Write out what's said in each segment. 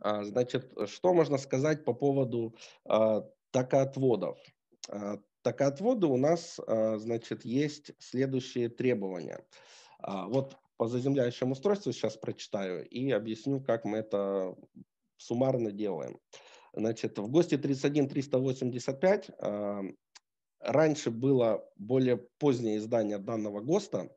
А, значит, что можно сказать по поводу а, такоотводов? А, такоотводы у нас, значит, есть следующие требования. Вот по заземляющему устройству сейчас прочитаю и объясню, как мы это суммарно делаем. Значит, в ГОСТе 31385 раньше было более позднее издание данного ГОСТа,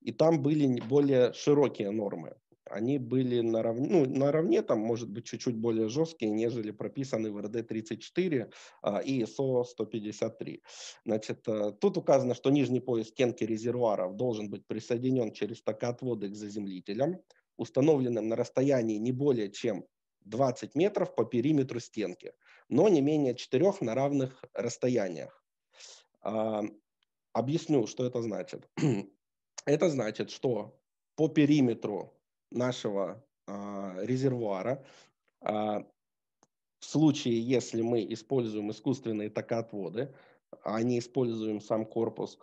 и там были более широкие нормы они были наравне, ну, наравне там, может быть, чуть-чуть более жесткие, нежели прописаны в РД-34 а, и СО-153. Значит, э, тут указано, что нижний пояс стенки резервуаров должен быть присоединен через токоотводы к заземлителям, установленным на расстоянии не более чем 20 метров по периметру стенки, но не менее 4 на равных расстояниях. А, объясню, что это значит. это значит, что по периметру нашего а, резервуара а, в случае, если мы используем искусственные токоотводы, а не используем сам корпус,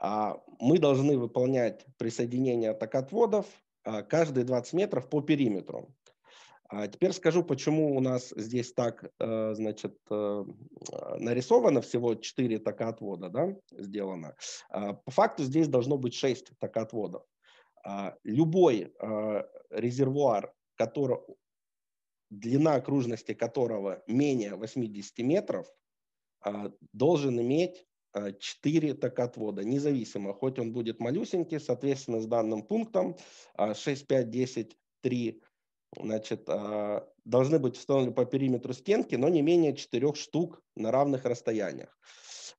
а, мы должны выполнять присоединение токоотводов каждые 20 метров по периметру. Теперь скажу, почему у нас здесь так э, значит, э, нарисовано, всего 4 токоотвода да, сделано. По факту здесь должно быть 6 токоотводов. А, любой а, резервуар, который, длина окружности которого менее 80 метров, а, должен иметь 4 такоотвода, независимо, хоть он будет малюсенький, соответственно, с данным пунктом 6, 5, 10, 3, значит, должны быть установлены по периметру стенки, но не менее 4 штук на равных расстояниях.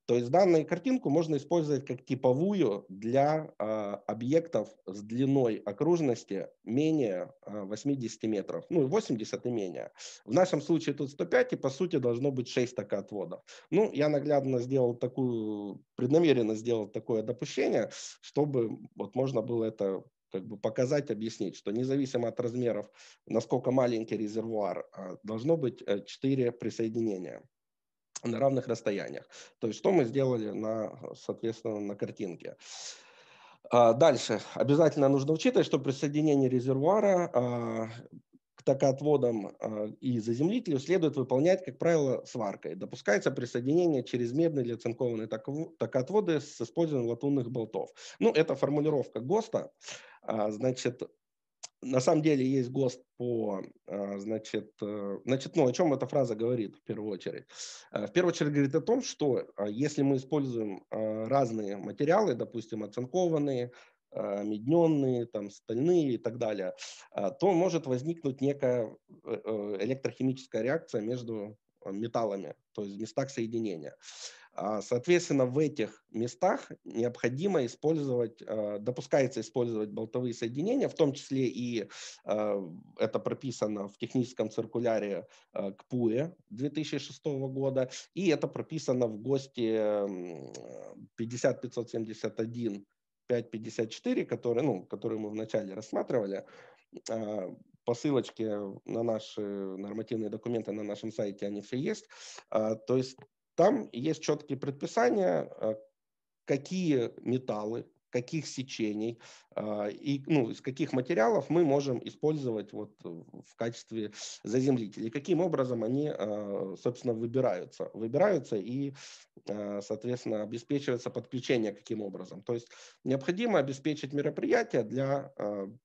То есть данную картинку можно использовать как типовую для э, объектов с длиной окружности менее э, а, 80 метров, ну 80 и менее. В нашем случае тут 105 и по сути должно быть 6 отводов. Ну, я наглядно сделал такую, преднамеренно сделал такое допущение, чтобы вот можно было это как бы показать, объяснить, что независимо от размеров, насколько маленький резервуар, а, должно быть 4 э, присоединения на равных расстояниях. То есть, что мы сделали, на, соответственно, на картинке. А, дальше. Обязательно нужно учитывать, что при соединении резервуара а, к токоотводам а, и заземлителю следует выполнять, как правило, сваркой. Допускается присоединение через медные или цинкованные токоотводы с использованием латунных болтов. Ну, это формулировка ГОСТа. Значит, на самом деле есть ГОСТ по, а, значит, э, значит, ну, о чем эта фраза говорит в первую очередь? Э, в первую очередь говорит о том, что а, если мы используем а, разные материалы, допустим, оцинкованные, медненные, там, стальные и так далее, то может возникнуть некая э, электрохимическая реакция между металлами, то есть в местах соединения. А, соответственно, в этих местах необходимо использовать, а, допускается использовать болтовые соединения, в том числе и а, это прописано в техническом циркуляре к ПУЭ 2006 года, и это прописано в ГОСТе 50571 5.54, который, ну, который мы вначале рассматривали, по ссылочке на наши нормативные документы на нашем сайте они все есть. То есть там есть четкие предписания, э, какие металлы, каких сечений э, и ну, из каких материалов мы можем использовать вот в качестве заземлителей, каким образом они, э, собственно, выбираются. Выбираются и, соответственно, обеспечивается подключение каким образом. То есть необходимо обеспечить мероприятия для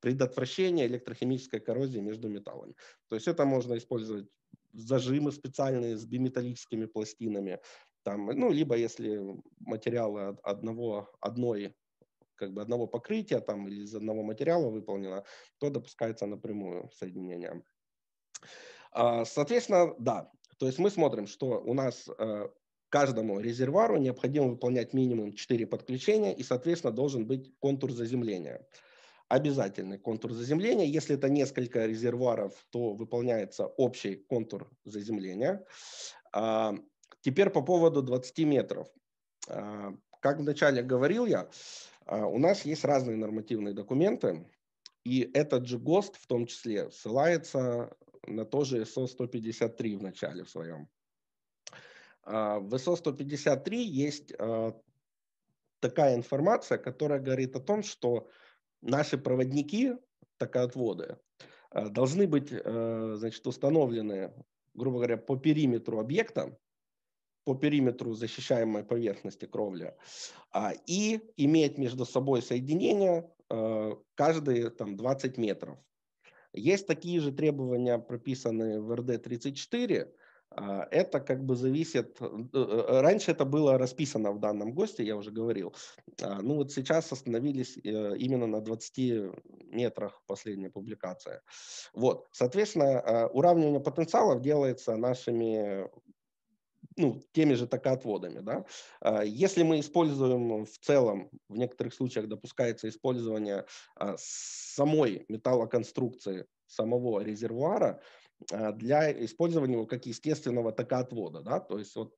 предотвращения электрохимической коррозии между металлами. То есть это можно использовать зажимы специальные с биметаллическими пластинами, там, ну, либо если материалы одного, одной как бы одного покрытия там или из одного материала выполнено, то допускается напрямую соединение. А, соответственно, да, то есть мы смотрим, что у нас э, каждому резервуару необходимо выполнять минимум 4 подключения и, соответственно, должен быть контур заземления обязательный контур заземления. Если это несколько резервуаров, то выполняется общий контур заземления. А, теперь по поводу 20 метров. А, как вначале говорил я, а, у нас есть разные нормативные документы, и этот же ГОСТ в том числе ссылается на то же СО-153 в начале в своем. В СО-153 есть такая информация, которая говорит о том, что наши проводники, отводы э, должны быть э, значит, установлены, грубо говоря, по периметру объекта, по периметру защищаемой поверхности кровли, а, и иметь между собой соединение э, каждые там, 20 метров. Есть такие же требования, прописанные в РД-34, а, это как бы зависит... Э, э, раньше это было расписано в данном ГОСТе, я уже говорил. А, ну вот сейчас остановились э, именно на 20 метрах последняя публикация. Вот, соответственно, а, уравнивание потенциалов делается нашими ну, теми же токоотводами. Да? Если мы используем в целом, в некоторых случаях допускается использование самой металлоконструкции самого резервуара, а, для использования его как естественного токоотвода. Да? То есть вот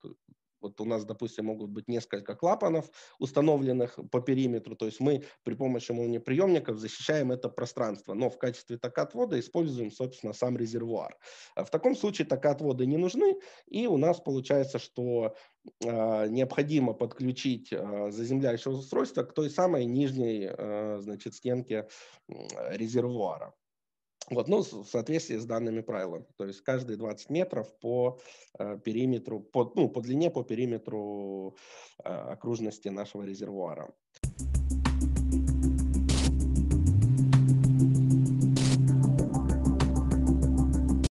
вот у нас, допустим, могут быть несколько клапанов, установленных по периметру. То есть мы при помощи молниеприемников защищаем это пространство, но в качестве токоотвода используем, собственно, сам резервуар. А в таком случае токоотводы не нужны, и у нас получается, что а, необходимо подключить э, заземляющее устройство к той самой нижней значит, стенке резервуара. Вот, ну, в соответствии с данными правилами. То есть каждые 20 метров по э, периметру, по, ну, по длине, по периметру э, окружности нашего резервуара.